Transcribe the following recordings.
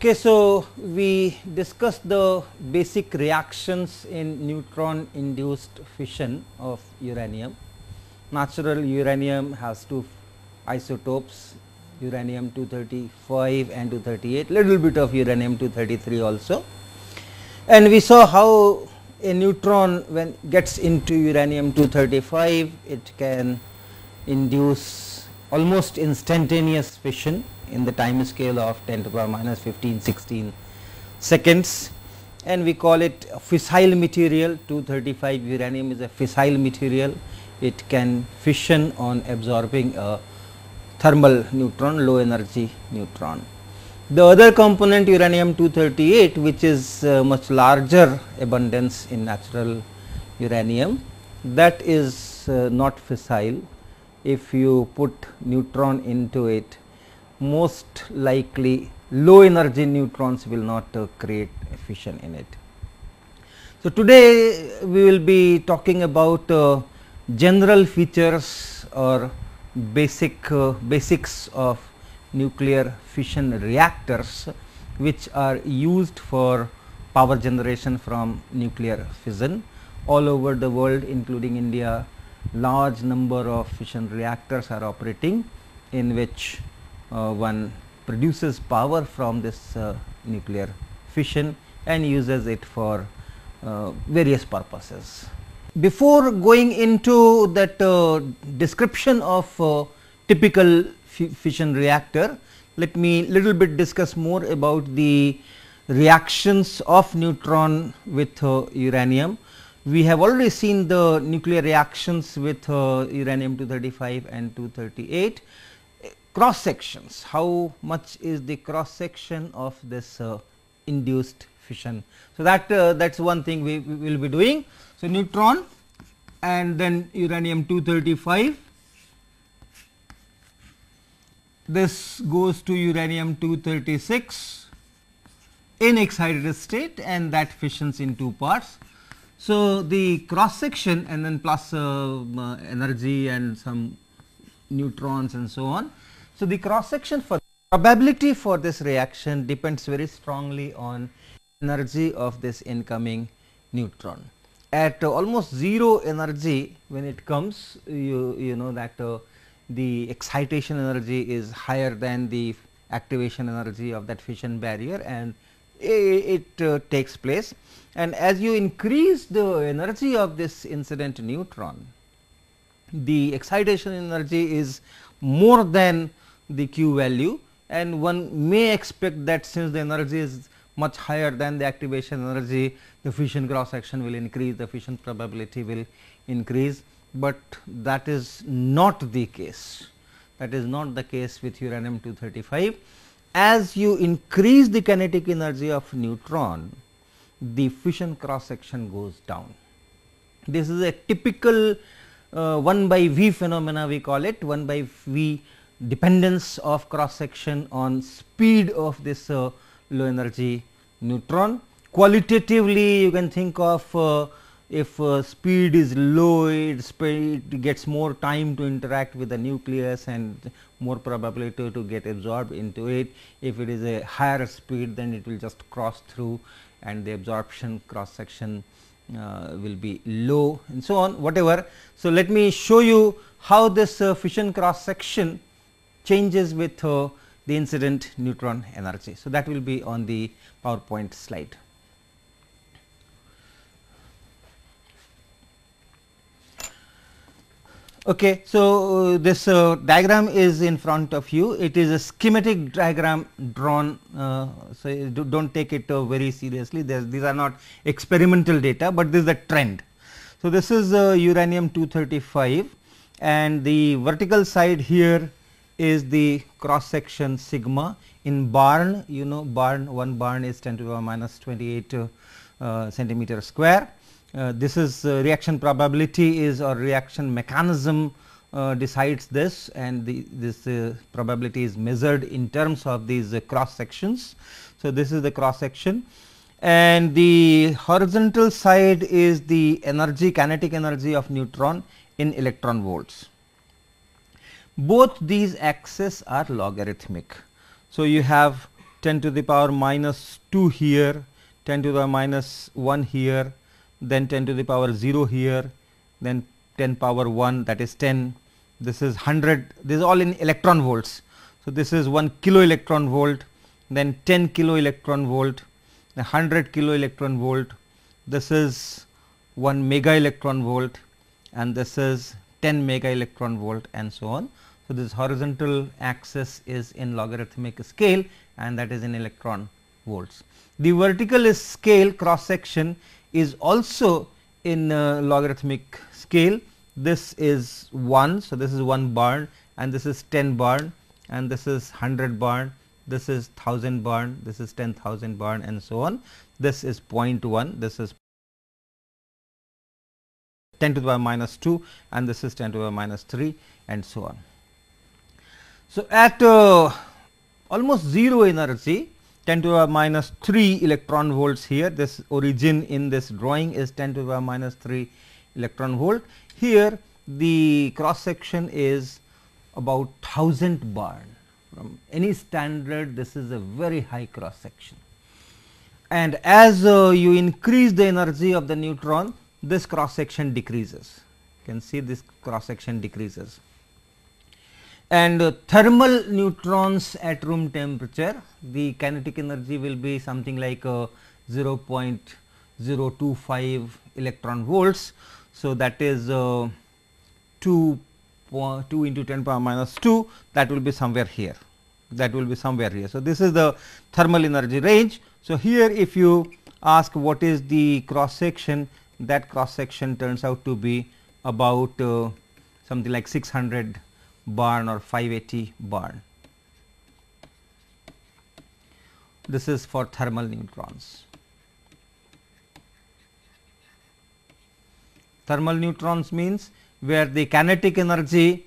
Okay, so we discussed the basic reactions in neutron induced fission of uranium. Natural uranium has two isotopes uranium 235 and 238, little bit of uranium 233 also. And we saw how a neutron when gets into uranium 235, it can induce almost instantaneous fission in the time scale of 10 to the power minus 15, 16 seconds and we call it fissile material 235 uranium is a fissile material it can fission on absorbing a thermal neutron low energy neutron. The other component uranium 238 which is uh, much larger abundance in natural uranium that is uh, not fissile if you put neutron into it most likely low energy neutrons will not uh, create fission in it. So, today we will be talking about uh, general features or basic uh, basics of nuclear fission reactors which are used for power generation from nuclear fission all over the world including India large number of fission reactors are operating in which uh, one produces power from this uh, nuclear fission and uses it for uh, various purposes. Before going into that description of typical fission reactor, let me little bit discuss more about the reactions of neutron with uh, uranium. We have already seen the nuclear reactions with uh, uranium 235 and 238 cross sections, how much is the cross section of this uh, induced fission. So, that uh, that is one thing we, we, will be doing. So, neutron and then uranium 235, this goes to uranium 236 in excited state and that fissions in two parts. So, the cross section and then plus uh, energy and some neutrons and so on so, the cross section for probability for this reaction depends very strongly on energy of this incoming neutron. At uh, almost 0 energy when it comes you, you know that uh, the excitation energy is higher than the activation energy of that fission barrier and it, uh, takes place and as you increase the energy of this incident neutron the excitation energy is more than the Q value and one may expect that since the energy is much higher than the activation energy, the fission cross section will increase, the fission probability will increase, but that is not the case. That is not the case with uranium 235. As you increase the kinetic energy of neutron, the fission cross section goes down. This is a typical uh, 1 by V phenomena we call it 1 by V dependence of cross section on speed of this uh, low energy neutron. Qualitatively you can think of uh, if uh, speed is low it, it, gets more time to interact with the nucleus and more probability to get absorbed into it. If it is a higher speed then it will just cross through and the absorption cross section uh, will be low and so on whatever. So, let me show you how this uh, fission cross section changes with uh, the incident neutron energy. So, that will be on the PowerPoint slide. Okay, so uh, this uh, diagram is in front of you. It is a schematic diagram drawn, uh, so uh, do, not take it uh, very seriously. There's, these are not experimental data, but this is the trend. So this is uh, uranium 235, and the vertical side here is the cross section sigma in barn you know barn one barn is 10 to the power minus 28 uh, centimeter square uh, this is uh, reaction probability is or reaction mechanism uh, decides this and the, this uh, probability is measured in terms of these uh, cross sections so this is the cross section and the horizontal side is the energy kinetic energy of neutron in electron volts both these axes are logarithmic. So, you have 10 to the power minus 2 here, 10 to the minus 1 here, then 10 to the power 0 here, then 10 power 1 that is 10, this is 100, this is all in electron volts. So, this is 1 kilo electron volt, then 10 kilo electron volt, 100 kilo electron volt, this is 1 mega electron volt and this is 10 mega electron volt and so on. So, this horizontal axis is in logarithmic scale and that is in electron volts. The vertical scale cross section is also in uh, logarithmic scale. This is 1, so this is 1 barn and this is 10 barn and this is 100 barn, this is 1000 barn, this is 10,000 barn and so on. This is 0.1, this is 10 to the power minus 2 and this is 10 to the power minus 3 and so on. So, at uh, almost 0 energy 10 to the power minus 3 electron volts here this origin in this drawing is 10 to the power minus 3 electron volt. Here the cross section is about 1000 barn from any standard this is a very high cross section. And as uh, you increase the energy of the neutron this cross section decreases you can see this cross section decreases and thermal neutrons at room temperature the kinetic energy will be something like uh, 0 0.025 electron volts. So, that is uh, 2 2 into 10 power minus 2 that will be somewhere here that will be somewhere here. So, this is the thermal energy range. So, here if you ask what is the cross section that cross section turns out to be about uh, something like 600 burn or 580 burn. This is for thermal neutrons. Thermal neutrons means where the kinetic energy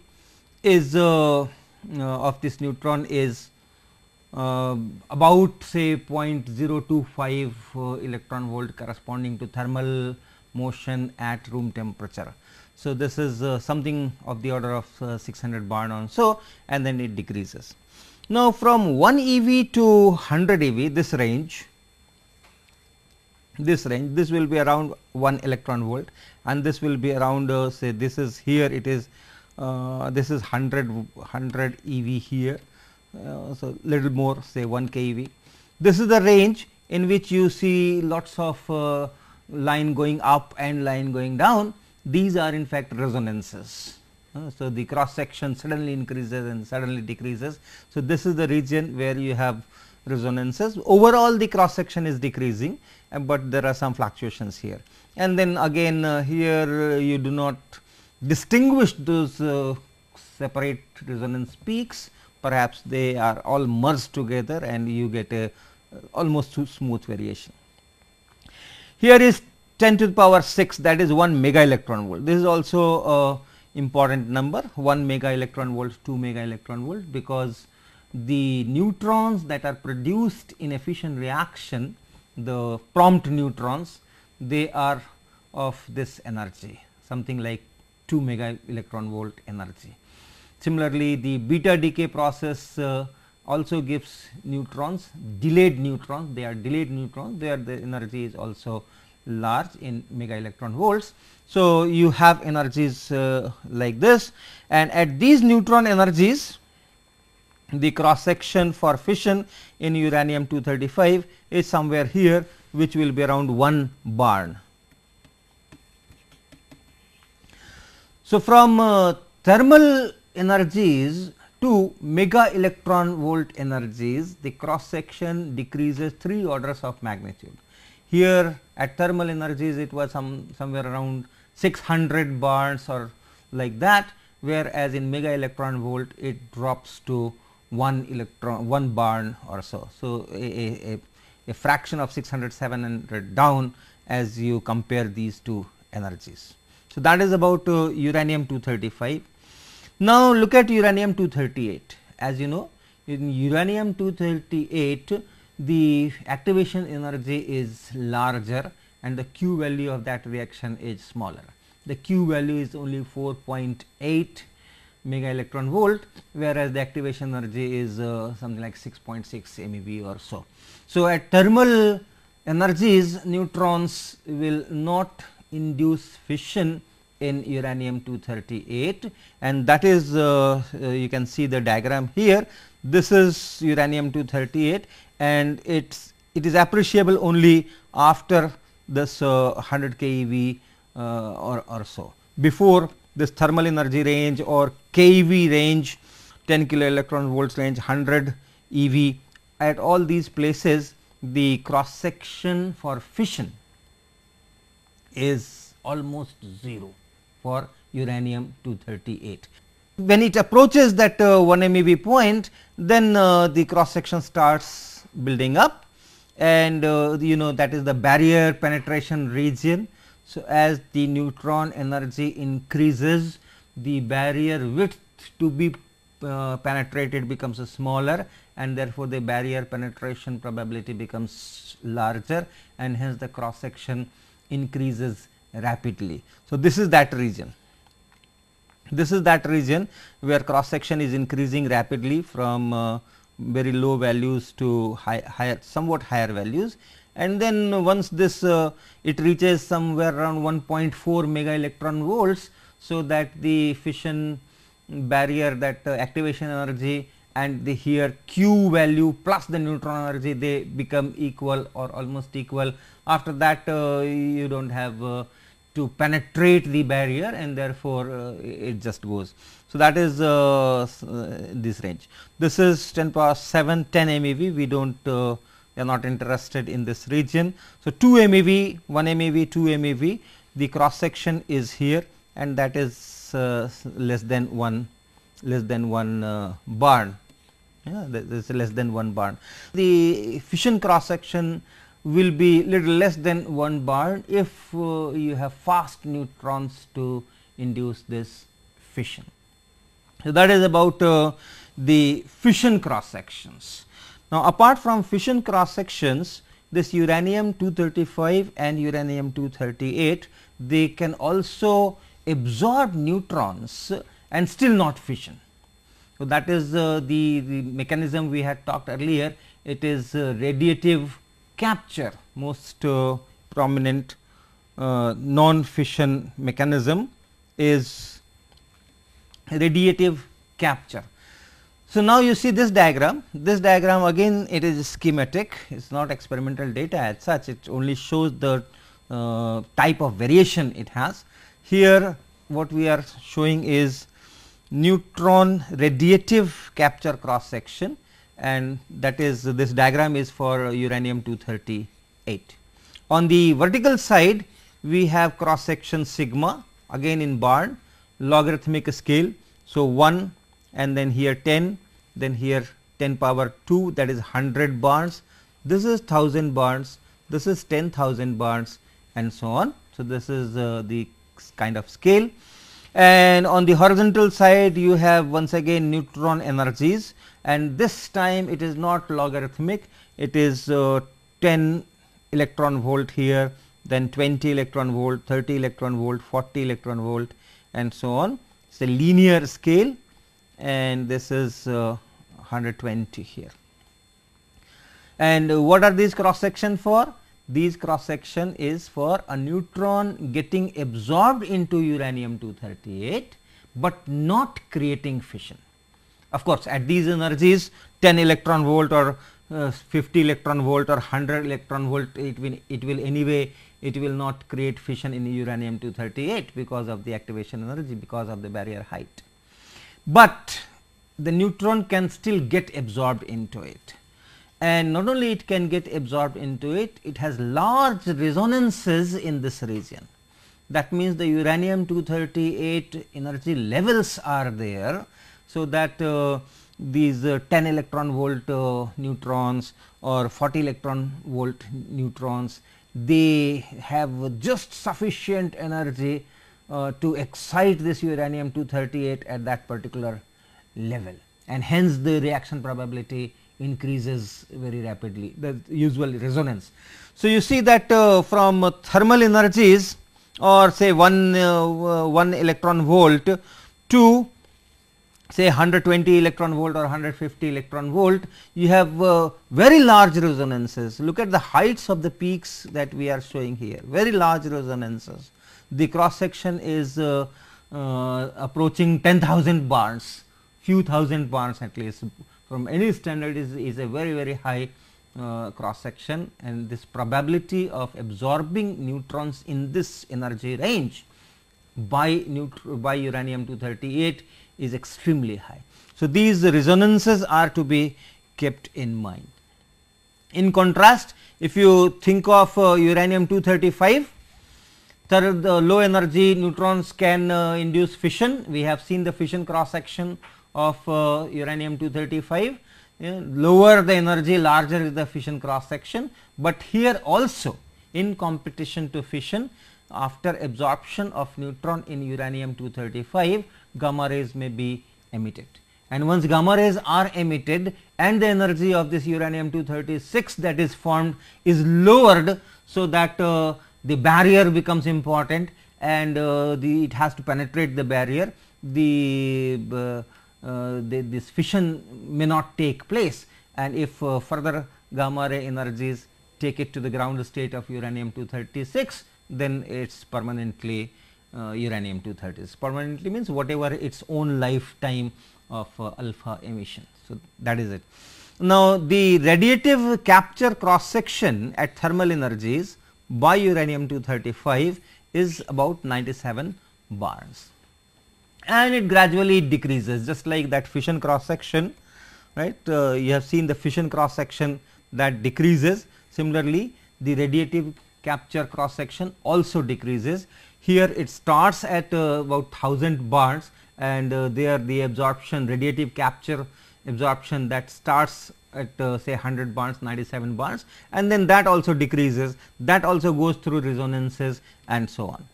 is uh, uh, of this neutron is uh, about say 0.025 uh, electron volt corresponding to thermal motion at room temperature. So, this is uh, something of the order of uh, 600 barn or so and then it decreases. Now, from 1 EV to 100 EV this range this range this will be around 1 electron volt and this will be around uh, say this is here it is uh, this is 100 100 EV here. Uh, so, little more say 1 keV. This is the range in which you see lots of uh, line going up and line going down these are in fact resonances. Uh, so, the cross section suddenly increases and suddenly decreases. So, this is the region where you have resonances overall the cross section is decreasing, uh, but there are some fluctuations here and then again uh, here uh, you do not distinguish those uh, separate resonance peaks perhaps they are all merged together and you get a uh, almost smooth variation. Here is 10 to the power 6 that is 1 mega electron volt. This is also a important number 1 mega electron volt 2 mega electron volt because the neutrons that are produced in efficient reaction the prompt neutrons they are of this energy something like 2 mega electron volt energy. Similarly, the beta decay process uh, also gives neutrons delayed neutrons they are delayed neutrons there the energy is also large in mega electron volts. So, you have energies uh, like this and at these neutron energies the cross section for fission in uranium 235 is somewhere here which will be around 1 barn. So, from uh, thermal energies to mega electron volt energies the cross section decreases 3 orders of magnitude. Here at thermal energies it was some somewhere around 600 barns or like that whereas in mega electron volt it drops to 1 electron 1 barn or so. So, a, a, a fraction of 600 700 down as you compare these two energies. So, that is about uh, uranium 235. Now, look at uranium 238 as you know in uranium 238 the activation energy is larger and the Q value of that reaction is smaller. The Q value is only 4.8 mega electron volt whereas the activation energy is uh, something like 6.6 MeV or so. So, at thermal energies neutrons will not induce fission in uranium 238 and that is uh, uh, you can see the diagram here. This is uranium 238 and it's it is appreciable only after this uh, 100 keV uh, or, or so. Before this thermal energy range or keV range 10 kilo electron volts range 100 EV at all these places the cross section for fission is almost 0 for uranium 238. When it approaches that uh, 1 MeV point then uh, the cross section starts building up and uh, you know that is the barrier penetration region. So, as the neutron energy increases the barrier width to be uh, penetrated becomes smaller and therefore, the barrier penetration probability becomes larger and hence the cross section increases rapidly. So, this is that region. This is that region where cross section is increasing rapidly from uh, very low values to high, higher somewhat higher values and then once this uh, it reaches somewhere around 1.4 mega electron volts so that the fission barrier that uh, activation energy and the here q value plus the neutron energy they become equal or almost equal after that uh, you don't have uh, to penetrate the barrier and therefore, uh, it just goes. So, that is uh, uh this range. This is 10 power 7 10 MeV we do not uh, we are not interested in this region. So, 2 MeV 1 MeV 2 MeV the cross section is here and that is uh, less than 1 less than 1 barn yeah, there is less than 1 barn. The fission cross section will be little less than 1 bar if uh, you have fast neutrons to induce this fission. So, that is about uh, the fission cross sections. Now, apart from fission cross sections this uranium 235 and uranium 238 they can also absorb neutrons and still not fission. So, that is uh, the, the mechanism we had talked earlier it is uh, radiative capture most uh, prominent uh, non fission mechanism is radiative capture. So, now you see this diagram, this diagram again it is schematic, it is not experimental data as such, it only shows the uh, type of variation it has. Here what we are showing is neutron radiative capture cross section and that is this diagram is for uranium 238. On the vertical side we have cross section sigma again in barn logarithmic scale. So, 1 and then here 10 then here 10 power 2 that is 100 barns this is 1000 barns this is 10,000 barns and so on. So, this is uh, the kind of scale and on the horizontal side you have once again neutron energies and this time it is not logarithmic it is uh, 10 electron volt here then 20 electron volt 30 electron volt 40 electron volt and so on it's a linear scale and this is uh, 120 here and uh, what are these cross section for these cross section is for a neutron getting absorbed into uranium 238 but not creating fission of course, at these energies 10 electron volt or uh, 50 electron volt or 100 electron volt it will it will anyway it will not create fission in uranium 238 because of the activation energy because of the barrier height. But the neutron can still get absorbed into it and not only it can get absorbed into it, it has large resonances in this region. That means, the uranium 238 energy levels are there so that uh, these uh, 10 electron volt uh, neutrons or 40 electron volt neutrons they have just sufficient energy to excite this uranium 238 at that particular level and hence the reaction probability increases very rapidly the usual resonance. So, you see that uh, from uh, thermal energies or say one, uh, 1 electron volt to say 120 electron volt or 150 electron volt, you have uh, very large resonances. Look at the heights of the peaks that we are showing here, very large resonances. The cross section is uh, uh, approaching 10,000 barns, few thousand barns at least from any standard is, is a very, very high uh, cross section and this probability of absorbing neutrons in this energy range by, by uranium 238 is extremely high. So, these resonances are to be kept in mind. In contrast, if you think of uh, uranium 235, third the low energy neutrons can uh, induce fission. We have seen the fission cross section of uh, uranium 235. Uh, lower the energy, larger is the fission cross section, but here also in competition to fission after absorption of neutron in uranium 235 gamma rays may be emitted. And once gamma rays are emitted and the energy of this uranium 236 that is formed is lowered so that uh, the barrier becomes important and uh, the, it has to penetrate the barrier the, uh, uh the, this fission may not take place and if uh, further gamma ray energies take it to the ground state of uranium 236 then it's permanently uh, uranium 230s. Permanently means whatever its own lifetime of uh, alpha emission. So, that is it. Now, the radiative capture cross section at thermal energies by uranium 235 is about 97 bars and it gradually decreases just like that fission cross section right uh, you have seen the fission cross section that decreases similarly the radiative capture cross section also decreases here it starts at uh, about 1000 bars and uh, there the absorption radiative capture absorption that starts at uh, say 100 bars 97 bars and then that also decreases that also goes through resonances and so on.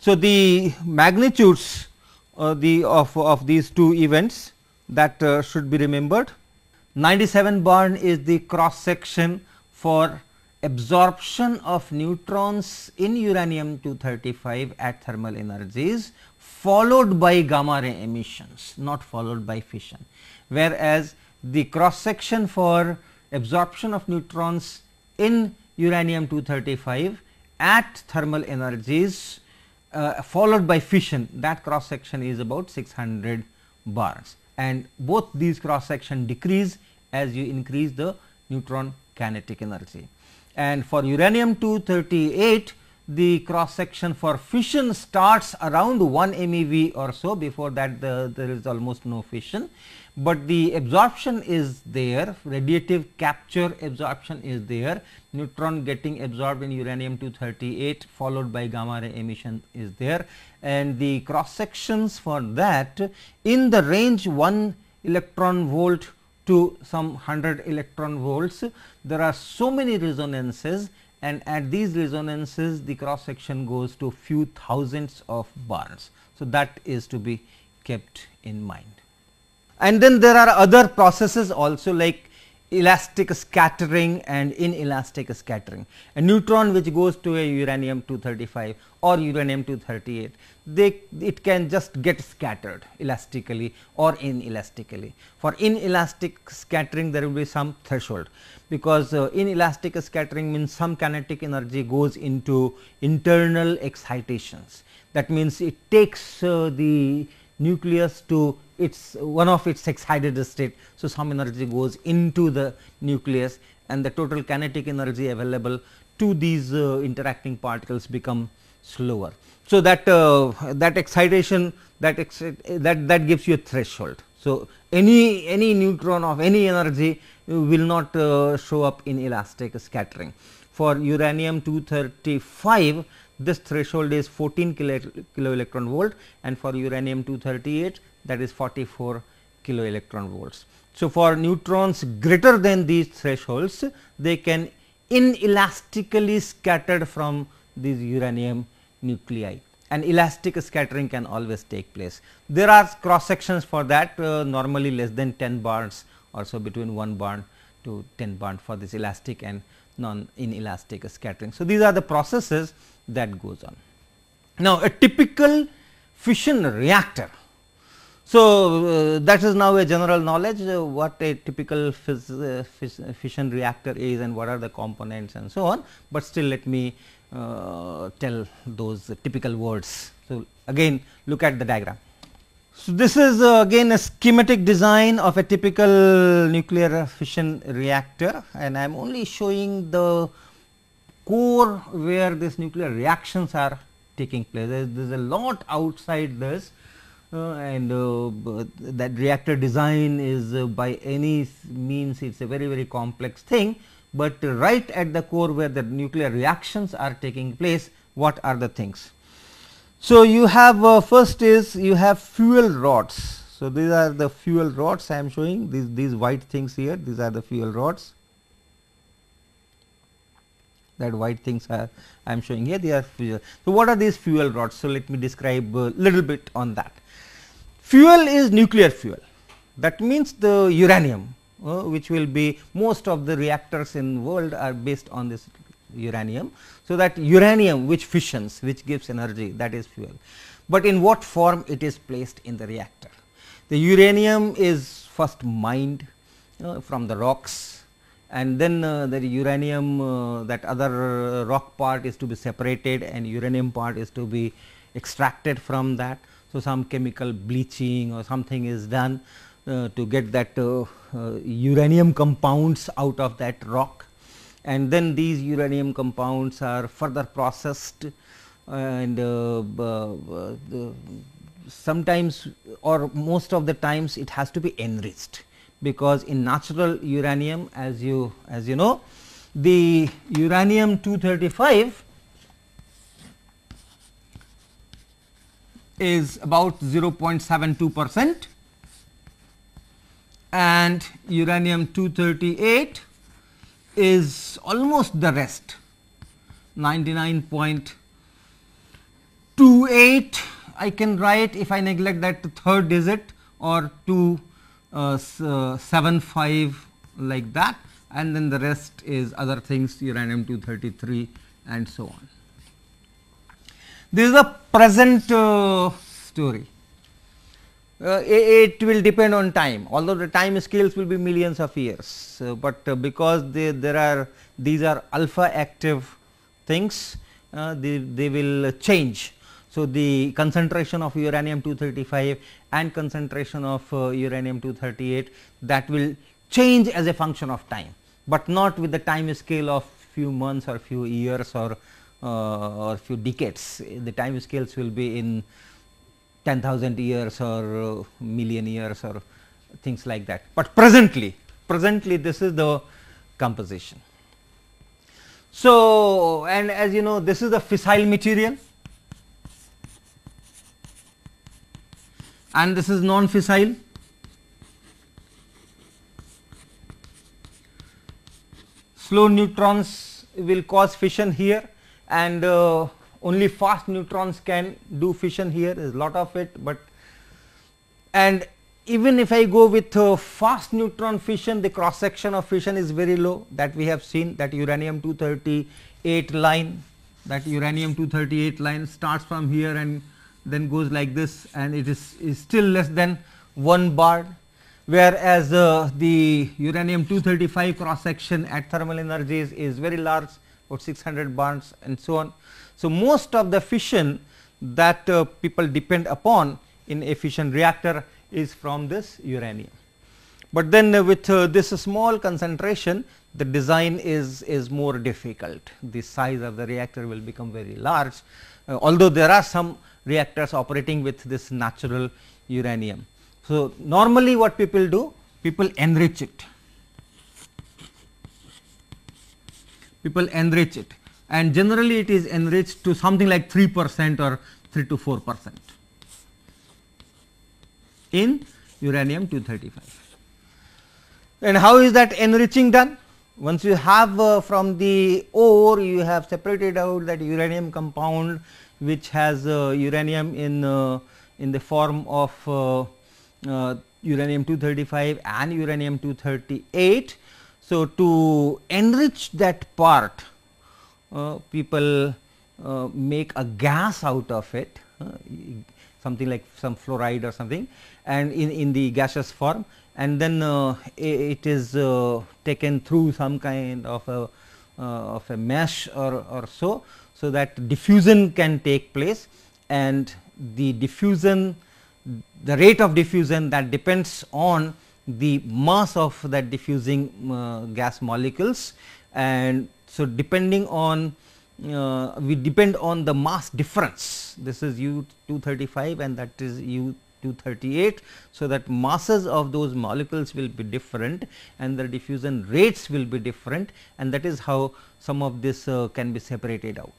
So, the magnitudes uh, the of, of these two events that uh, should be remembered 97 bar is the cross section for absorption of neutrons in uranium 235 at thermal energies followed by gamma ray emissions not followed by fission. Whereas, the cross section for absorption of neutrons in uranium 235 at thermal energies uh, followed by fission that cross section is about 600 bars and both these cross section decrease as you increase the neutron kinetic energy and for uranium 238 the cross section for fission starts around 1 MeV or so before that the, there is almost no fission, but the absorption is there radiative capture absorption is there neutron getting absorbed in uranium 238 followed by gamma ray emission is there and the cross sections for that in the range 1 electron volt to some 100 electron volts there are so many resonances and at these resonances the cross section goes to few thousands of bars. So, that is to be kept in mind. And then there are other processes also like elastic scattering and inelastic scattering. A neutron which goes to a uranium 235 or uranium 238, they it can just get scattered elastically or inelastically. For inelastic scattering there will be some threshold because uh, inelastic scattering means some kinetic energy goes into internal excitations. That means it takes uh, the nucleus to its one of its excited state. So, some energy goes into the nucleus and the total kinetic energy available to these uh, interacting particles become slower. So, that uh, that excitation that ex that that gives you a threshold. So, any any neutron of any energy will not uh, show up in elastic scattering. For uranium 235 this threshold is 14 kilo, kilo electron volt and for uranium 238 that is 44 kilo electron volts. So, for neutrons greater than these thresholds they can inelastically scattered from these uranium nuclei and elastic scattering can always take place. There are cross sections for that uh, normally less than 10 barns or so between 1 barn to 10 barn for this elastic and non inelastic scattering. So, these are the processes that goes on. Now, a typical fission reactor so, uh, that is now a general knowledge uh, what a typical uh, fission reactor is and what are the components and so on, but still let me uh, tell those typical words. So, again look at the diagram. So, this is uh, again a schematic design of a typical nuclear fission reactor and I am only showing the core where these nuclear reactions are taking place. There is, there is a lot outside this and uh, that reactor design is uh, by any means it is a very very complex thing, but right at the core where the nuclear reactions are taking place what are the things. So, you have uh, first is you have fuel rods. So, these are the fuel rods I am showing these these white things here these are the fuel rods that white things are I am showing here they are fuel. So, what are these fuel rods? So, let me describe a little bit on that. Fuel is nuclear fuel that means the uranium uh, which will be most of the reactors in world are based on this uranium. So, that uranium which fissions which gives energy that is fuel, but in what form it is placed in the reactor. The uranium is first mined uh, from the rocks and then uh, the uranium uh, that other uh, rock part is to be separated and uranium part is to be extracted from that. So, some chemical bleaching or something is done uh, to get that uh, uh, uranium compounds out of that rock and then these uranium compounds are further processed and sometimes or most of the times it has to be enriched because in natural uranium as you as you know the uranium 235 is about 0.72 percent and uranium 238 is almost the rest 99.28 I can write if I neglect that third digit or 2 uh, uh, seven five like that and then the rest is other things uranium 233 and so on. This is a present uh, story. Uh, it, will depend on time, although the time scales will be millions of years, uh, but uh, because they, there are these are alpha active things, they, they will change so, the concentration of uranium 235 and concentration of uh, uranium 238 that will change as a function of time, but not with the time scale of few months or few years or uh, or few decades. The time scales will be in 10,000 years or uh, million years or things like that, but presently presently this is the composition. So, and as you know this is the fissile material and this is non-fissile. Slow neutrons will cause fission here and uh, only fast neutrons can do fission here there is lot of it but and even if I go with uh, fast neutron fission the cross section of fission is very low that we have seen that uranium 238 line that uranium 238 line starts from here and then goes like this and it is, is still less than 1 bar whereas uh, the uranium 235 cross section at thermal energies is very large about 600 bars and so on. So, most of the fission that uh, people depend upon in a fission reactor is from this uranium. But then uh, with uh, this small concentration the design is, is more difficult. The size of the reactor will become very large uh, although there are some reactors operating with this natural uranium. So, normally what people do? People enrich it, people enrich it and generally it is enriched to something like 3 percent or 3 to 4 percent in uranium 235. And how is that enriching done? Once you have uh, from the ore, you have separated out that uranium compound which has uh, uranium in uh, in the form of uh, uranium 235 and uranium 238. So, to enrich that part uh, people uh, make a gas out of it uh, something like some fluoride or something and in, in the gaseous form and then it is taken through some kind of a of a mesh or, or so so, that diffusion can take place and the diffusion the rate of diffusion that depends on the mass of that diffusing uh, gas molecules and so depending on uh, we depend on the mass difference this is u 235 and that is u 238. So, that masses of those molecules will be different and the diffusion rates will be different and that is how some of this uh, can be separated out.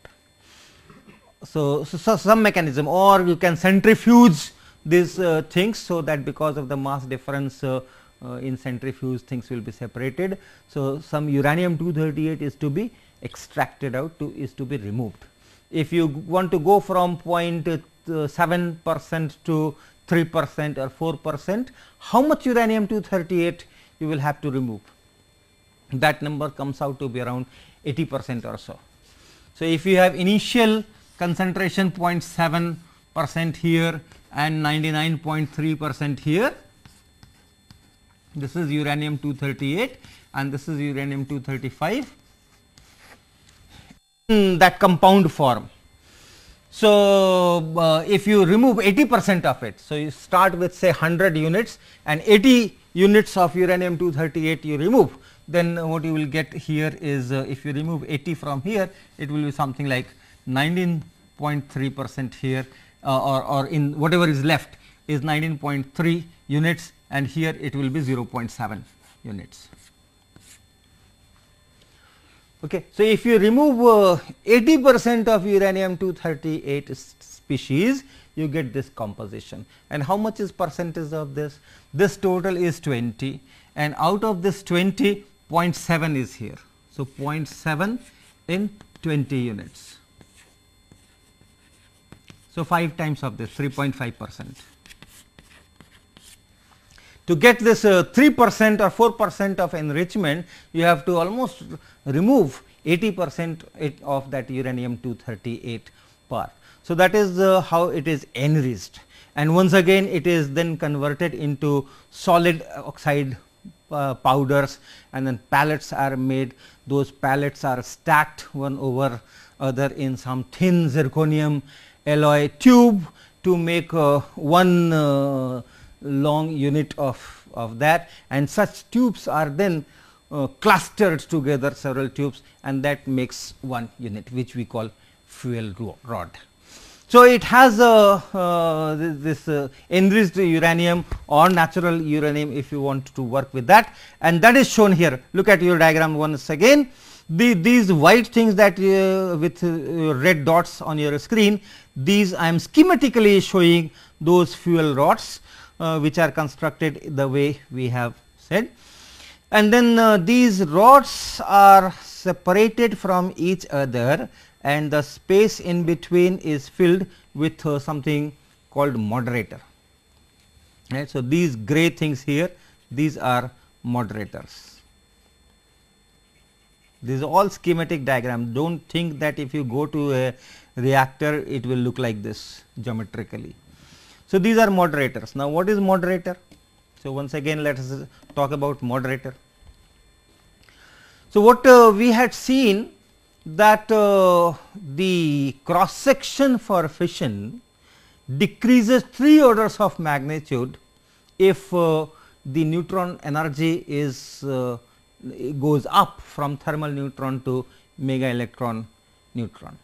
So, so, so, some mechanism or you can centrifuge these uh, things so that because of the mass difference uh, uh, in centrifuge things will be separated. So, some uranium 238 is to be extracted out to is to be removed. If you want to go from uh, 0.7 percent to 3 percent or 4 percent, how much uranium 238 you will have to remove? That number comes out to be around 80 percent or so. So, if you have initial concentration 0.7 percent here and 99.3 percent here. This is uranium 238 and this is uranium 235 in that compound form. So, uh, if you remove 80 percent of it, so you start with say 100 units and 80 units of uranium 238 you remove, then what you will get here is uh, if you remove 80 from here, it will be something like 19.3 percent here uh, or, or in whatever is left is 19.3 units and here it will be 0.7 units. Okay. So, if you remove uh, 80 percent of uranium 238 species, you get this composition and how much is percentage of this? This total is 20 and out of this 20, 0.7 is here. So, 0.7 in 20 units. So, 5 times of this 3.5 percent. To get this uh, 3 percent or 4 percent of enrichment, you have to almost remove 80 percent of that uranium 238 part. So, that is uh, how it is enriched and once again it is then converted into solid oxide uh, powders and then pellets are made those pellets are stacked one over other in some thin zirconium alloy tube to make uh, one uh, long unit of, of that and such tubes are then uh, clustered together several tubes and that makes one unit which we call fuel rod. So, it has a, uh, this, this uh, enriched uranium or natural uranium if you want to work with that and that is shown here. Look at your diagram once again. The, these white things that uh, with red dots on your screen these I am schematically showing those fuel rods uh, which are constructed the way we have said. And then uh, these rods are separated from each other and the space in between is filled with uh, something called moderator. Right. So, these gray things here these are moderators. These are all schematic diagram. Don't think that if you go to a reactor, it will look like this geometrically. So, these are moderators. Now, what is moderator? So, once again let us talk about moderator. So, what uh, we had seen that uh, the cross section for fission decreases 3 orders of magnitude if uh, the neutron energy is uh, goes up from thermal neutron to mega electron neutron.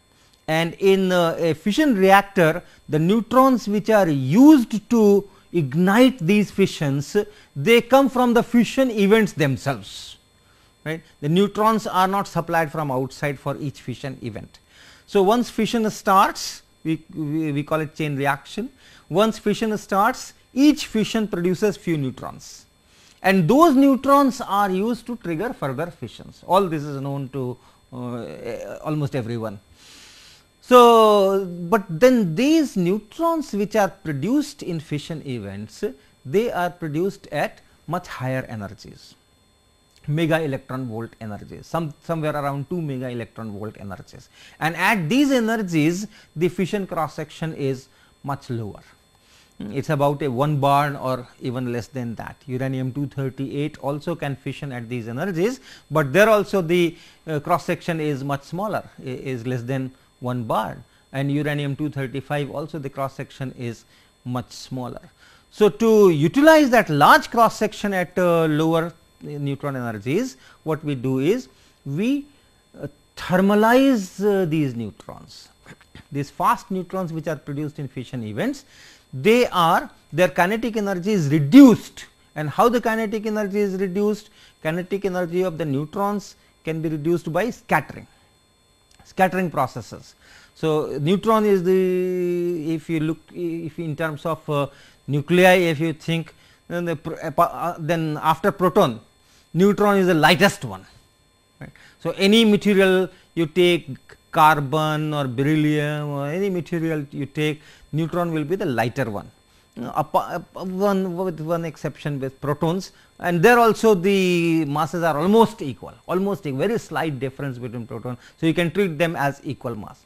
And in a fission reactor, the neutrons which are used to ignite these fissions, they come from the fission events themselves. Right? The neutrons are not supplied from outside for each fission event. So, once fission starts, we, we, we call it chain reaction. Once fission starts, each fission produces few neutrons and those neutrons are used to trigger further fissions. All this is known to uh, eh, almost everyone. So, but then these neutrons which are produced in fission events, they are produced at much higher energies, mega electron volt energies, some somewhere around 2 mega electron volt energies. And at these energies, the fission cross section is much lower. Hmm. it is about a 1 barn or even less than that. Uranium 238 also can fission at these energies, but there also the uh, cross section is much smaller is less than 1 barn and uranium 235 also the cross section is much smaller. So, to utilize that large cross section at uh, lower uh, neutron energies what we do is we uh, thermalize uh, these neutrons. These fast neutrons which are produced in fission events they are their kinetic energy is reduced and how the kinetic energy is reduced kinetic energy of the neutrons can be reduced by scattering scattering processes so neutron is the if you look if in terms of uh, nuclei if you think then the uh, then after proton neutron is the lightest one right so any material you take carbon or beryllium or any material you take neutron will be the lighter one one with one exception with protons and there also the masses are almost equal almost a very slight difference between proton. So, you can treat them as equal mass.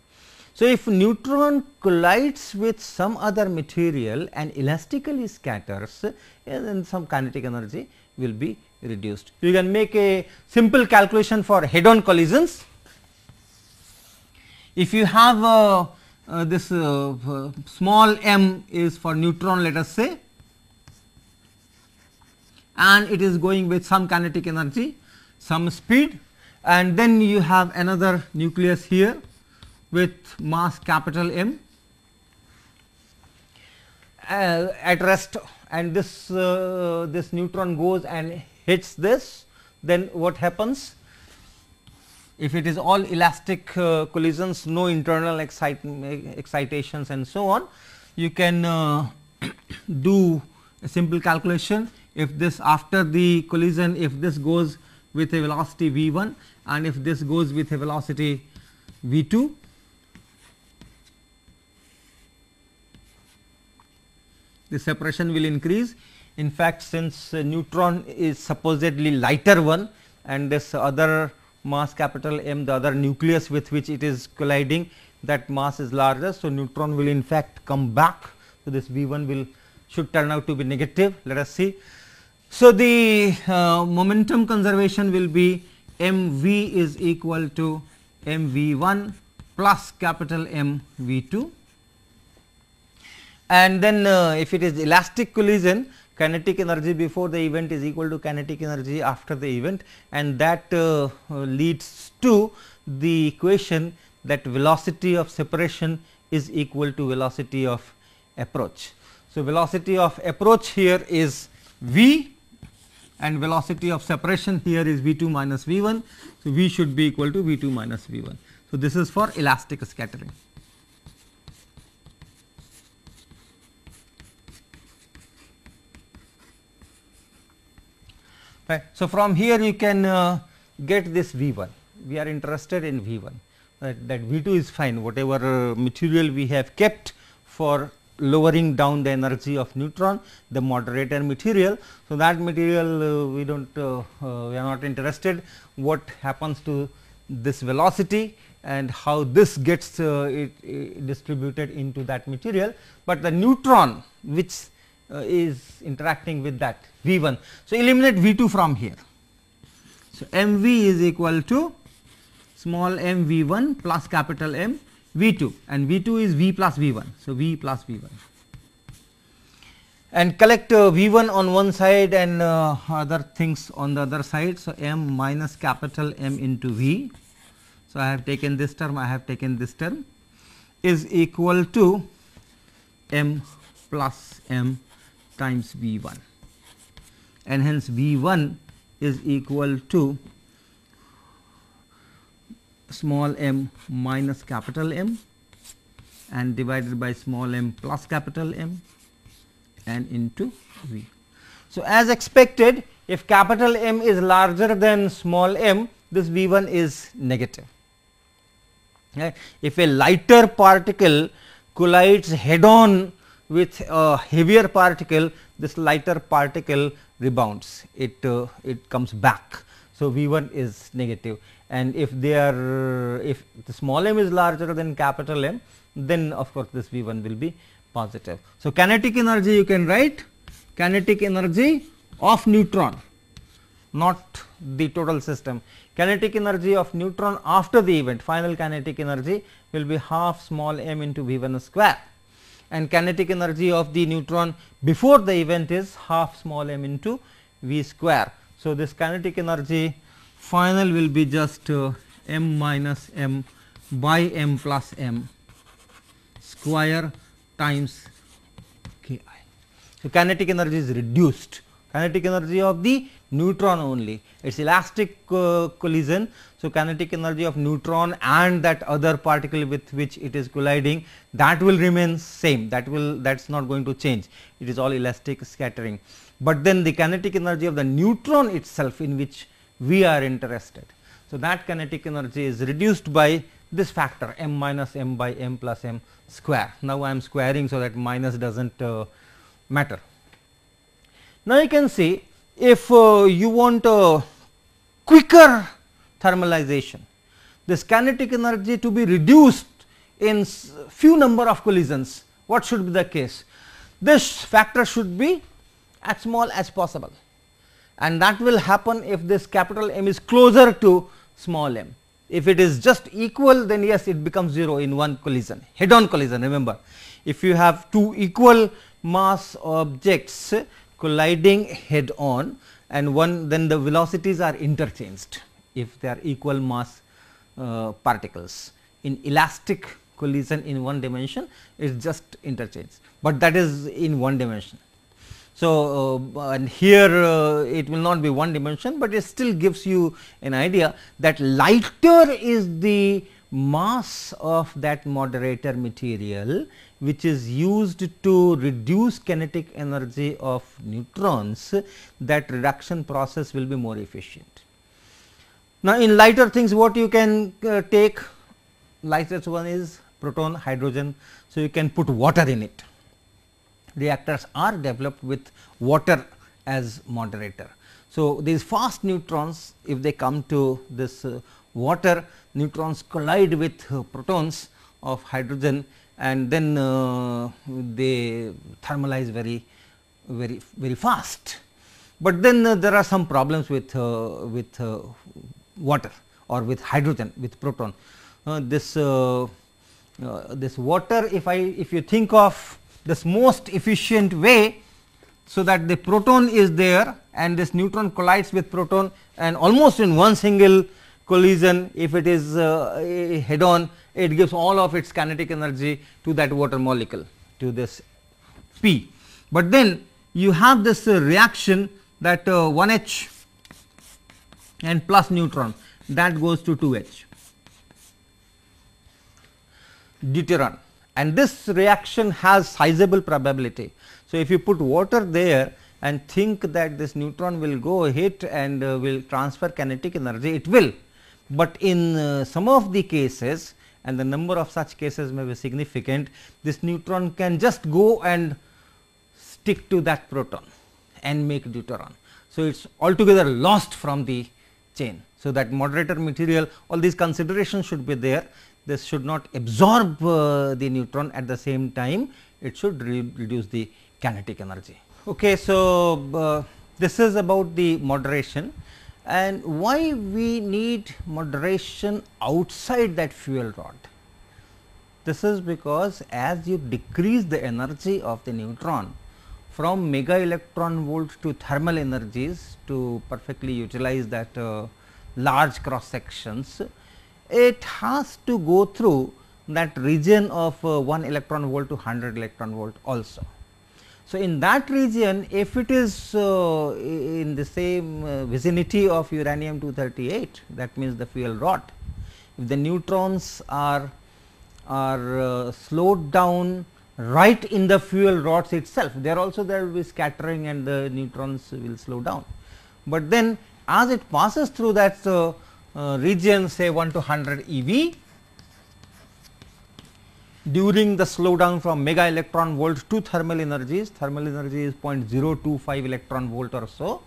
So, if neutron collides with some other material and elastically scatters eh, then some kinetic energy will be reduced. You can make a simple calculation for head on collisions if you have a, uh, this uh, small m is for neutron let us say and it is going with some kinetic energy, some speed and then you have another nucleus here with mass capital M uh, at rest and this uh, this neutron goes and hits this then what happens if it is all elastic uh, collisions no internal excite excitations and so on you can uh, do a simple calculation if this after the collision if this goes with a velocity v 1 and if this goes with a velocity v 2 the separation will increase in fact since uh, neutron is supposedly lighter one and this other mass capital M, the other nucleus with which it is colliding that mass is larger. So, neutron will in fact come back. So, this V 1 will should turn out to be negative. Let us see. So, the uh, momentum conservation will be m v is equal to m v 1 plus capital M v 2 and then uh, if it is elastic collision kinetic energy before the event is equal to kinetic energy after the event and that uh, leads to the equation that velocity of separation is equal to velocity of approach. So, velocity of approach here is v and velocity of separation here is v 2 minus v 1. So, v should be equal to v 2 minus v 1. So, this is for elastic scattering. right. So, from here you can uh, get this V 1, we are interested in V 1 right, uh, that V 2 is fine whatever uh, material we have kept for lowering down the energy of neutron the moderator material. So, that material uh, we do not uh, uh, we are not interested what happens to this velocity and how this gets it, distributed into that material, but the neutron which uh, is interacting with that V 1. So, eliminate V 2 from here. So, m V is equal to small m V 1 plus capital M V 2 and V 2 is V plus V 1. So, V plus V 1 and collect uh, V 1 on one side and uh, other things on the other side. So, m minus capital M into V. So, I have taken this term, I have taken this term is equal to m plus m times V1 and hence V1 is equal to small m minus capital M and divided by small m plus capital M and into V. So, as expected if capital M is larger than small m this V1 is negative. If a lighter particle collides head on with a heavier particle this lighter particle rebounds it uh, it comes back. So, V 1 is negative and if they are if the small m is larger than capital M then of course, this V 1 will be positive. So, kinetic energy you can write kinetic energy of neutron not the total system. Kinetic energy of neutron after the event final kinetic energy will be half small m into V 1 square and kinetic energy of the neutron before the event is half small m into v square. So, this kinetic energy final will be just uh, m minus m by m plus m square times k i. So, kinetic energy is reduced kinetic energy of the neutron only. It is elastic uh, collision. So, kinetic energy of neutron and that other particle with which it is colliding that will remain same that will that is not going to change. It is all elastic scattering, but then the kinetic energy of the neutron itself in which we are interested. So, that kinetic energy is reduced by this factor m minus m by m plus m square. Now, I am squaring so that minus does not uh, matter. Now, you can see if uh, you want a quicker thermalization, this kinetic energy to be reduced in few number of collisions, what should be the case? This factor should be as small as possible and that will happen if this capital M is closer to small m. If it is just equal then yes it becomes 0 in one collision, head on collision remember. If you have two equal mass objects colliding head on and one then the velocities are interchanged if they are equal mass uh, particles. In elastic collision in one dimension it is just interchange, but that is in one dimension. So, uh, and here uh, it will not be one dimension, but it still gives you an idea that lighter is the mass of that moderator material which is used to reduce kinetic energy of neutrons that reduction process will be more efficient. Now, in lighter things what you can uh, take lightest one is proton hydrogen. So, you can put water in it reactors are developed with water as moderator. So, these fast neutrons if they come to this uh, water neutrons collide with uh, protons of hydrogen and then uh, they thermalize very very very fast. But then uh, there are some problems with uh, with uh, water or with hydrogen with proton. Uh, this this water if I if you think of this most efficient way so that the proton is there and this neutron collides with proton and almost in one single collision, if it is uh, head on, it gives all of its kinetic energy to that water molecule to this P. But then you have this uh, reaction that 1H uh, and plus neutron that goes to 2H deuteron and this reaction has sizable probability. So, if you put water there and think that this neutron will go hit and uh, will transfer kinetic energy, it will but in uh, some of the cases and the number of such cases may be significant, this neutron can just go and stick to that proton and make deuteron. So, it is altogether lost from the chain. So, that moderator material all these considerations should be there this should not absorb uh, the neutron at the same time it should re reduce the kinetic energy. Okay, so, uh, this is about the moderation and why we need moderation outside that fuel rod. This is because as you decrease the energy of the neutron from mega electron volt to thermal energies to perfectly utilize that uh, large cross sections, it has to go through that region of uh, 1 electron volt to 100 electron volt also. So, in that region if it is uh, in the same uh, vicinity of uranium 238 that means the fuel rot, if the neutrons are, are uh, slowed down right in the fuel rods itself there also there will be scattering and the neutrons will slow down. But then as it passes through that uh, uh, region say 1 to 100 eV during the slowdown from mega electron volt to thermal energies. Thermal energy is 0.025 electron volt or so,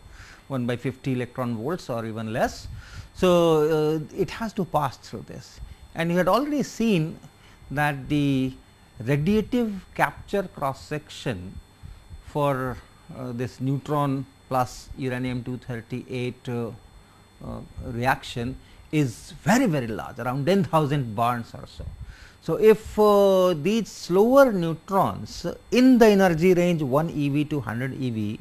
1 by 50 electron volts or even less. So, uh, it has to pass through this and you had already seen that the radiative capture cross section for uh, this neutron plus uranium 238 uh, uh, reaction is very very large around 10,000 barns or so. So, if uh, these slower neutrons in the energy range 1 eV to 100 eV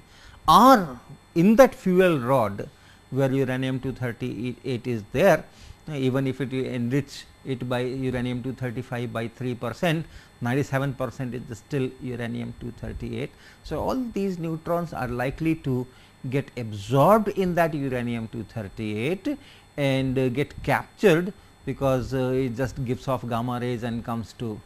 are in that fuel rod where uranium 238 is there, even if it enrich it by uranium 235 by 3 percent, 97 percent is still uranium 238. So, all these neutrons are likely to get absorbed in that uranium 238 and uh, get captured because uh, it just gives off gamma rays and comes to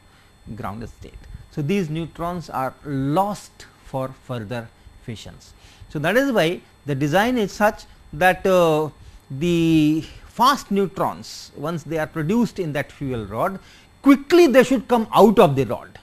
ground state. So, these neutrons are lost for further fissions. So, that is why the design is such that uh, the fast neutrons once they are produced in that fuel rod quickly they should come out of the rod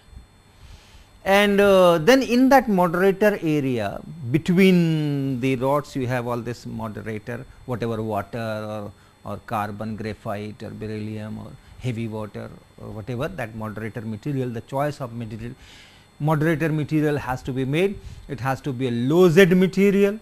and uh, then in that moderator area between the rods you have all this moderator whatever water or or carbon graphite or beryllium or heavy water or whatever that moderator material the choice of material moderator material has to be made it has to be a low z material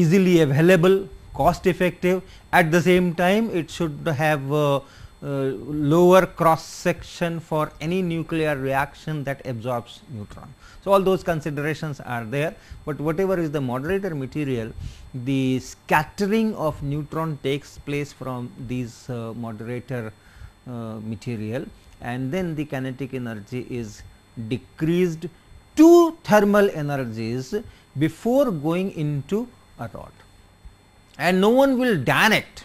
easily available cost effective at the same time it should have uh, uh, lower cross section for any nuclear reaction that absorbs neutron. So, all those considerations are there, but whatever is the moderator material the scattering of neutron takes place from these uh, moderator uh, material and then the kinetic energy is decreased to thermal energies before going into a rod and no one will direct.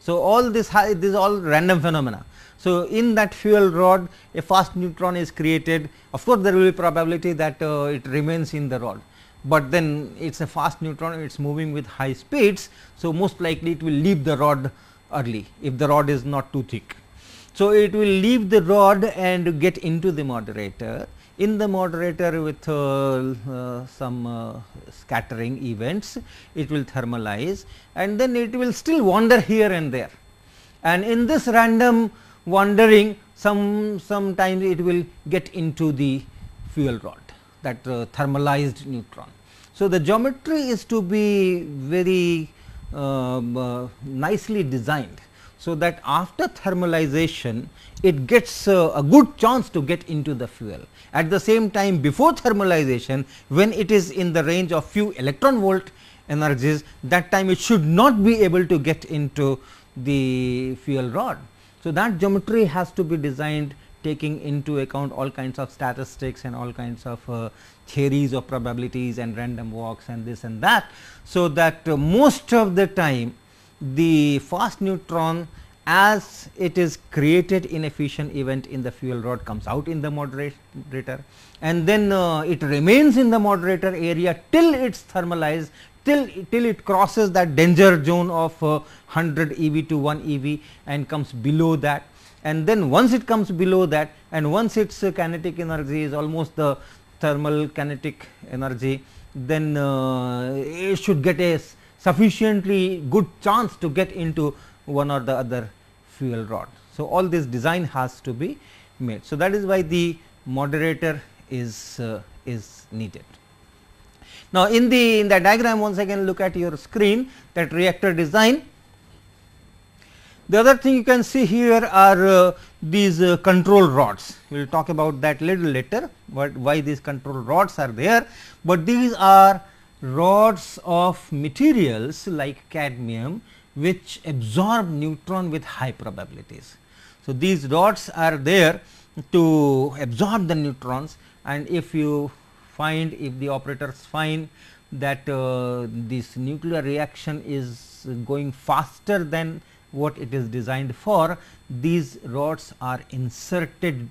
So, all this high, this all random phenomena. So, in that fuel rod a fast neutron is created of course, there will be probability that uh, it remains in the rod, but then it is a fast neutron it is moving with high speeds. So, most likely it will leave the rod early if the rod is not too thick. So, it will leave the rod and get into the moderator in the moderator with uh, uh, some uh, scattering events it will thermalize and then it will still wander here and there and in this random wandering some sometimes it will get into the fuel rod that uh, thermalized neutron. So, the geometry is to be very um, uh, nicely designed. So, that after thermalization it gets uh, a good chance to get into the fuel. At the same time before thermalization when it is in the range of few electron volt energies that time it should not be able to get into the fuel rod. So that geometry has to be designed taking into account all kinds of statistics and all kinds of uh, theories of probabilities and random walks and this and that. So, that uh, most of the time the fast neutron as it is created in a fission event in the fuel rod comes out in the moderator and then uh, it remains in the moderator area till it is thermalized till till it crosses that danger zone of 100 uh, EV to 1 EV and comes below that and then once it comes below that and once its uh, kinetic energy is almost the thermal kinetic energy then uh, it should get a sufficiently good chance to get into one or the other fuel rod. So, all this design has to be made. So, that is why the moderator is, uh, is needed. Now, in the in the diagram once again look at your screen that reactor design. The other thing you can see here are uh, these uh, control rods. We will talk about that little later what why these control rods are there, but these are rods of materials like cadmium which absorb neutron with high probabilities. So, these rods are there to absorb the neutrons and if you find if the operators find that uh, this nuclear reaction is going faster than what it is designed for, these rods are inserted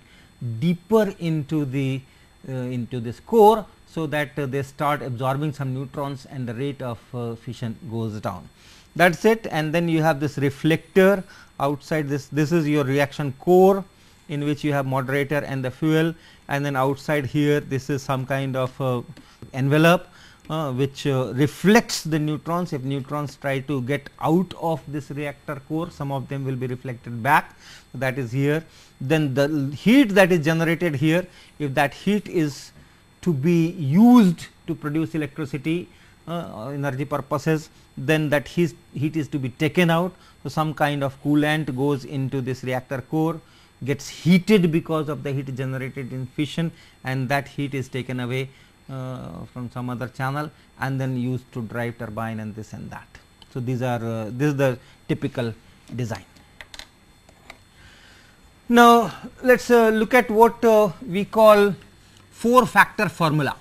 deeper into the uh, into this core. So, that uh, they start absorbing some neutrons and the rate of uh, fission goes down. That is it and then you have this reflector outside this, this is your reaction core in which you have moderator and the fuel and then outside here this is some kind of uh, envelope uh, which uh, reflects the neutrons if neutrons try to get out of this reactor core some of them will be reflected back that is here then the heat that is generated here if that heat is to be used to produce electricity uh, uh, energy purposes then that heat, heat is to be taken out. So, some kind of coolant goes into this reactor core gets heated because of the heat generated in fission and that heat is taken away uh, from some other channel and then used to drive turbine and this and that. So, these are uh, this is the typical design. Now, let us uh, look at what uh, we call 4 factor formula.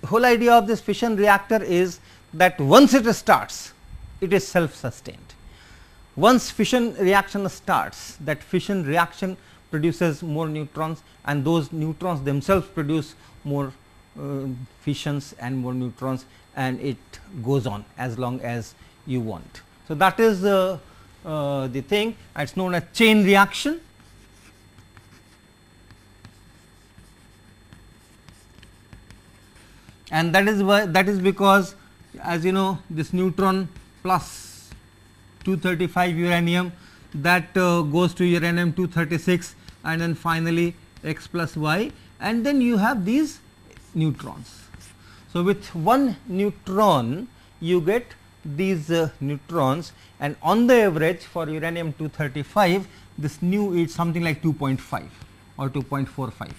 The whole idea of this fission reactor is that once it starts, it is self sustained. Once fission reaction starts, that fission reaction produces more neutrons and those neutrons themselves produce more uh, fissions and more neutrons and it goes on as long as you want. So, that is uh, uh, the thing it is known as chain reaction. And that is why that is because as you know this neutron plus 235 uranium that uh, goes to uranium 236 and then finally x plus y and then you have these neutrons. So, with one neutron you get these uh, neutrons and on the average for uranium 235 this nu is something like 2.5 or 2.45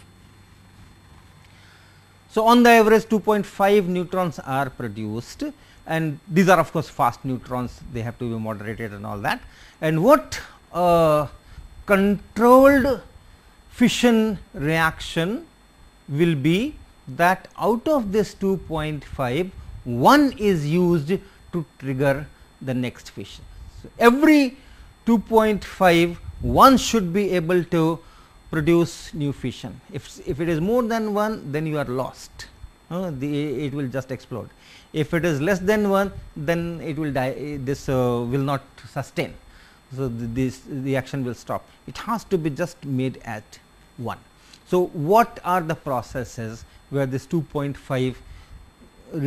so, on the average 2.5 neutrons are produced and these are of course fast neutrons they have to be moderated and all that and what uh, controlled fission reaction will be that out of this 2.5 1 is used to trigger the next fission. So, every 2.5 one should be able to produce new fission. If, if it is more than 1 then you are lost, uh, the, it will just explode. If it is less than 1 then it will die eh, this uh, will not sustain. So, the, this the action will stop it has to be just made at 1. So, what are the processes where this 2.5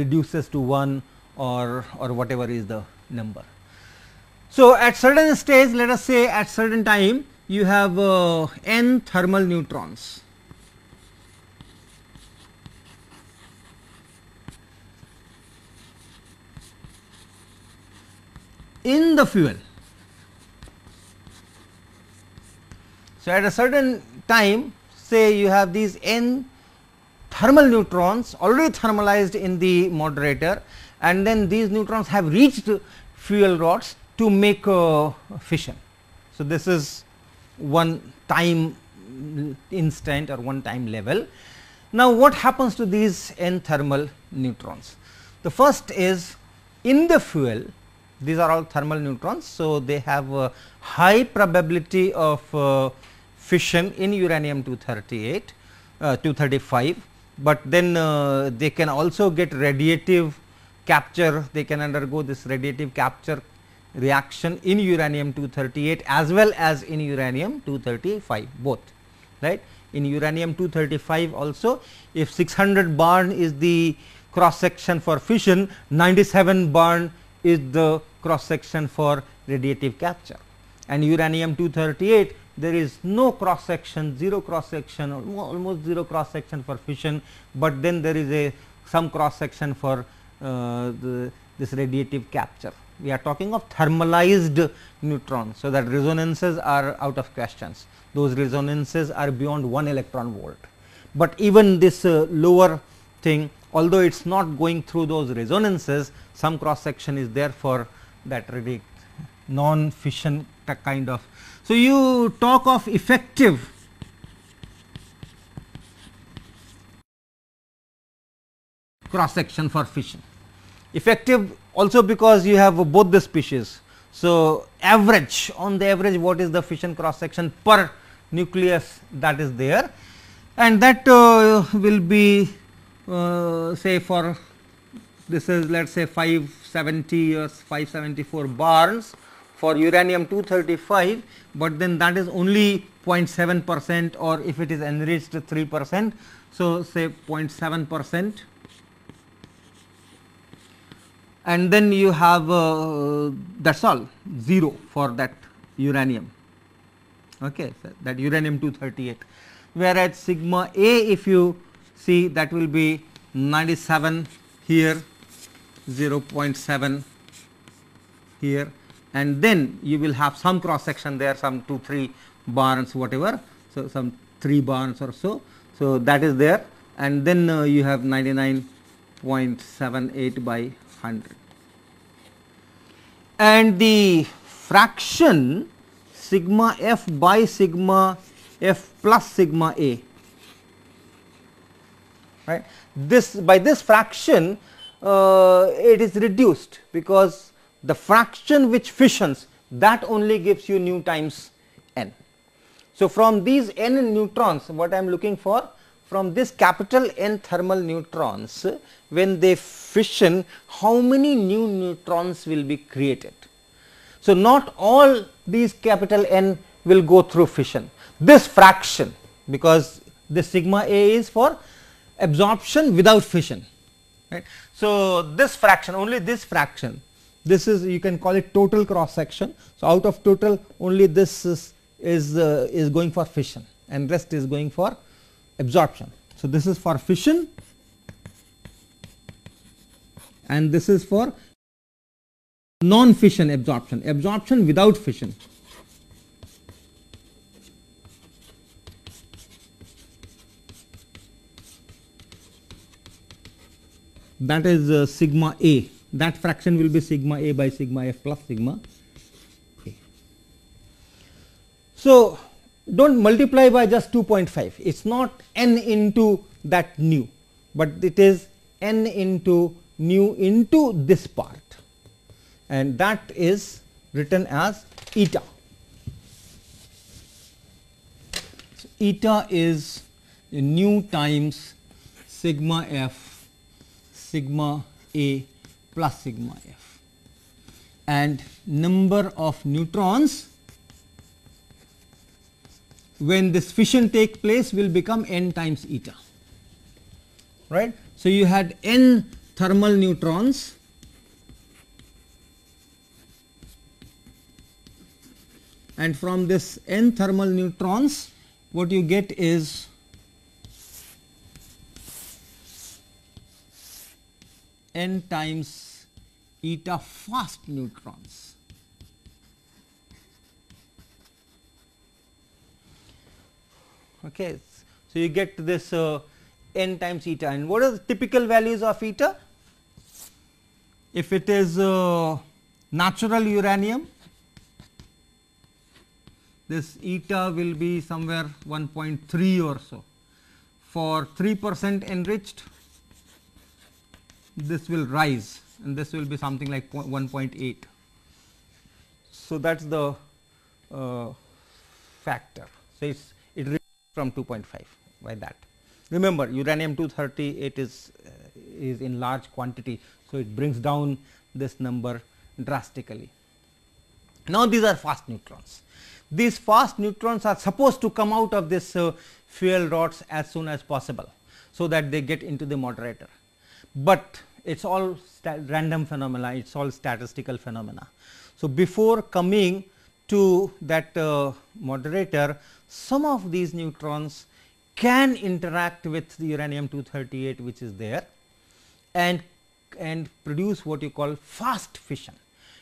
reduces to 1 or, or whatever is the number. So, at certain stage let us say at certain time you have uh, n thermal neutrons. in the fuel. So, at a certain time say you have these n thermal neutrons already thermalized in the moderator and then these neutrons have reached fuel rods to make a uh, fission. So, this is one time instant or one time level. Now, what happens to these n thermal neutrons? The first is in the fuel these are all thermal neutrons. So, they have a high probability of uh, fission in uranium 238, uh, 235, but then uh, they can also get radiative capture, they can undergo this radiative capture reaction in uranium 238 as well as in uranium 235 both right. In uranium 235 also if 600 barn is the cross section for fission 97 barn is the cross section for radiative capture and uranium 238 there is no cross section zero cross section almost zero cross section for fission, but then there is a some cross section for uh, the, this radiative capture we are talking of thermalized neutrons. So, that resonances are out of questions, those resonances are beyond 1 electron volt. But even this uh, lower thing although it is not going through those resonances some cross section is there for that really non fission kind of. So, you talk of effective cross section for fission effective also because you have both the species. So, average on the average what is the fission cross section per nucleus that is there and that uh, will be uh, say for this is let us say 570 or uh, 574 barns for uranium 235, but then that is only 0.7 percent or if it is enriched 3 percent. So, say 0.7 percent and then you have uh, that's all 0 for that uranium okay so that uranium 238 whereas sigma a if you see that will be 97 here 0.7 here and then you will have some cross section there some 2 3 barns whatever so some 3 barns or so so that is there and then uh, you have 99.78 by 100 and the fraction sigma f by sigma f plus sigma a right this by this fraction uh, it is reduced because the fraction which fissions that only gives you nu times n so from these n neutrons what i am looking for from this capital N thermal neutrons when they fission how many new neutrons will be created. So, not all these capital N will go through fission this fraction because the sigma A is for absorption without fission right. So, this fraction only this fraction this is you can call it total cross section. So, out of total only this is is, uh, is going for fission and rest is going for absorption. So, this is for fission and this is for non fission absorption, absorption without fission. that is uh, sigma a that fraction will be sigma a by sigma f plus sigma a. So, don't multiply by just 2.5 it's not n into that nu but it is n into nu into this part and that is written as eta so, eta is nu times sigma f sigma a plus sigma f and number of neutrons when this fission takes place will become n times eta right. So, you had n thermal neutrons and from this n thermal neutrons what you get is n times eta fast neutrons Okay. So, you get this uh, n times eta and what are the typical values of eta? If it is uh, natural uranium, this eta will be somewhere 1.3 or so. For 3 percent enriched, this will rise and this will be something like 1.8. So, that is the uh, factor. So, it is from 2.5 by that. Remember uranium 238 is uh, is in large quantity. So, it brings down this number drastically. Now, these are fast neutrons. These fast neutrons are supposed to come out of this uh, fuel rods as soon as possible, so that they get into the moderator. But it is all random phenomena, it is all statistical phenomena. So, before coming to that uh, moderator, some of these neutrons can interact with the uranium 238 which is there and and produce what you call fast fission.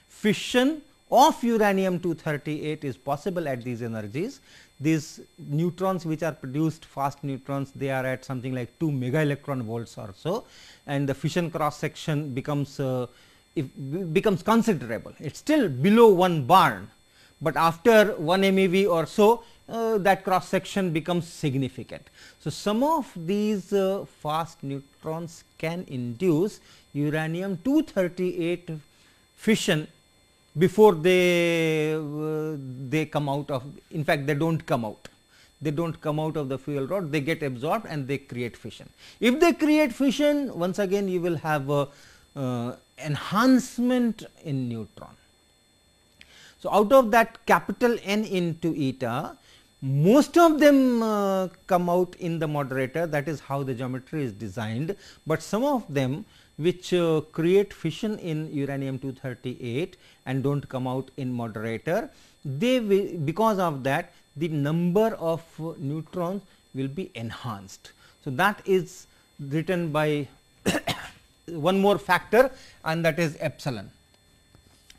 Fission of uranium 238 is possible at these energies. These neutrons which are produced fast neutrons they are at something like 2 mega electron volts or so and the fission cross section becomes uh, becomes considerable. It is still below 1 barn but after 1 MeV or so uh, that cross section becomes significant. So, some of these uh, fast neutrons can induce uranium 238 fission before they uh, they come out of in fact they don't come out they don't come out of the fuel rod they get absorbed and they create fission if they create fission once again you will have a uh, enhancement in neutron so, out of that capital N into eta most of them uh, come out in the moderator that is how the geometry is designed, but some of them which uh, create fission in uranium 238 and do not come out in moderator, they will because of that the number of uh, neutrons will be enhanced. So, that is written by one more factor and that is epsilon.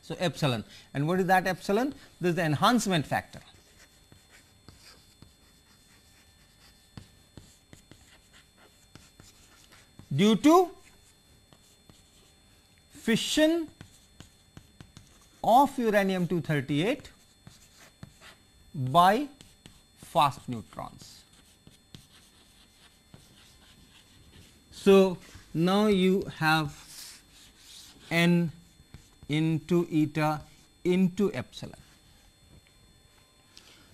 So, epsilon and what is that epsilon? This is the enhancement factor. due to fission of uranium 238 by fast neutrons. So, now you have N into eta into epsilon.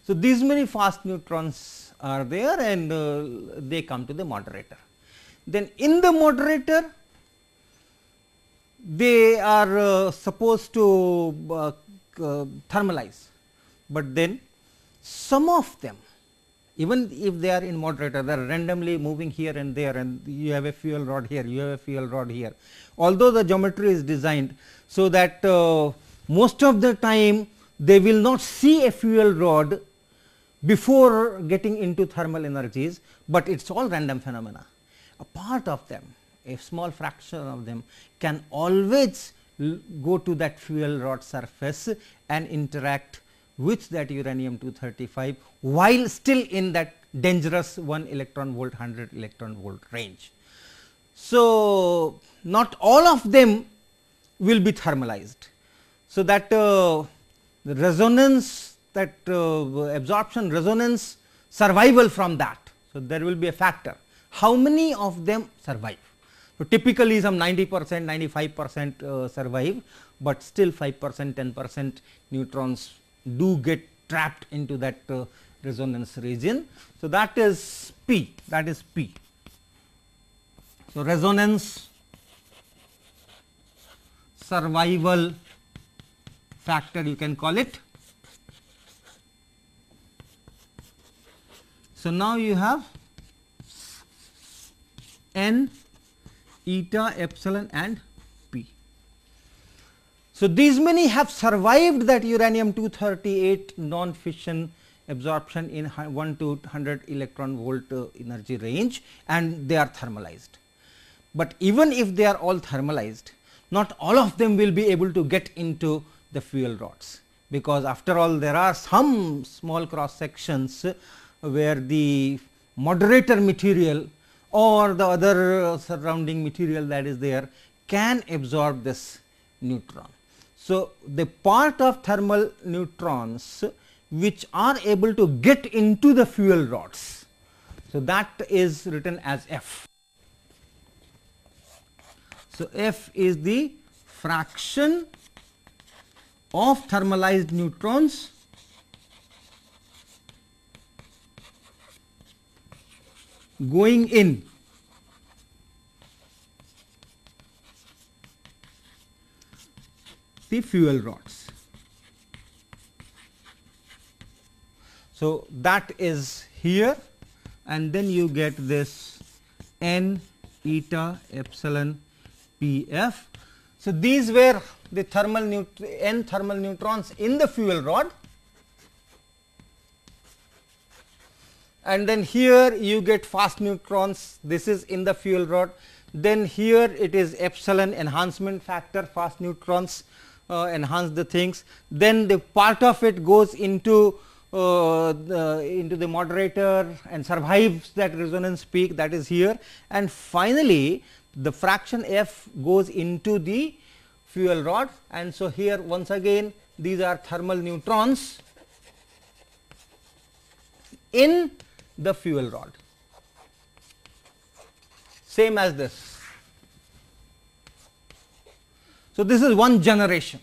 So, these many fast neutrons are there and uh, they come to the moderator. Then in the moderator they are uh, supposed to uh, uh thermalize, but then some of them even if they are in moderator they are randomly moving here and there and you have a fuel rod here you have a fuel rod here although the geometry is designed so that uh, most of the time they will not see a fuel rod before getting into thermal energies but it's all random phenomena a part of them a small fraction of them can always go to that fuel rod surface and interact with that uranium 235 while still in that dangerous 1 electron volt 100 electron volt range. So, not all of them will be thermalized. So, that uh, the resonance that uh, absorption resonance survival from that. So, there will be a factor how many of them survive. So, typically some 90 percent 95 percent uh, survive, but still 5 percent 10 percent neutrons do get trapped into that uh, resonance region. So, that is P that is P. So, resonance survival factor you can call it. So, now you have n, eta, epsilon and so, these many have survived that uranium 238 non-fission absorption in 1 to 100 electron volt uh, energy range and they are thermalized. But even if they are all thermalized, not all of them will be able to get into the fuel rods, because after all there are some small cross sections uh, where the moderator material or the other uh, surrounding material that is there can absorb this neutron. So, the part of thermal neutrons which are able to get into the fuel rods. So, that is written as F. So, F is the fraction of thermalized neutrons going in the fuel rods. So, that is here and then you get this n eta epsilon p f. So, these were the thermal n thermal neutrons in the fuel rod and then here you get fast neutrons this is in the fuel rod then here it is epsilon enhancement factor fast neutrons uh, enhance the things then the part of it goes into uh, the, into the moderator and survives that resonance peak that is here and finally the fraction f goes into the fuel rod and so here once again these are thermal neutrons in the fuel rod same as this so, this is one generation.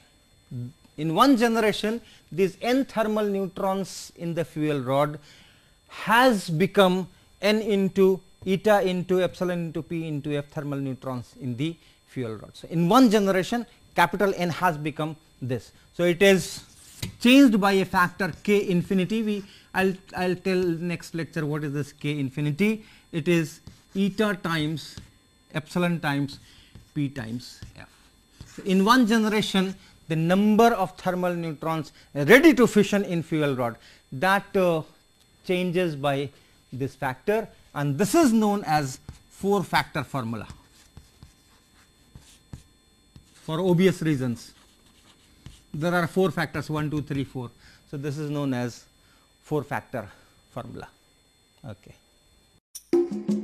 In one generation, these n thermal neutrons in the fuel rod has become n into eta into epsilon into p into f thermal neutrons in the fuel rod. So, in one generation capital N has become this. So, it is changed by a factor k infinity we I will I will tell next lecture what is this k infinity it is eta times epsilon times p times f in one generation the number of thermal neutrons ready to fission in fuel rod that uh, changes by this factor and this is known as 4 factor formula for obvious reasons. There are 4 factors 1, 2, 3, 4. So, this is known as 4 factor formula. Okay.